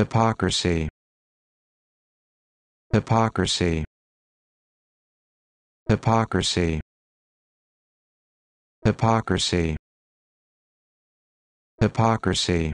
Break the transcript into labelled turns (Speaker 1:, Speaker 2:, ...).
Speaker 1: hypocrisy hypocrisy hypocrisy hypocrisy hypocrisy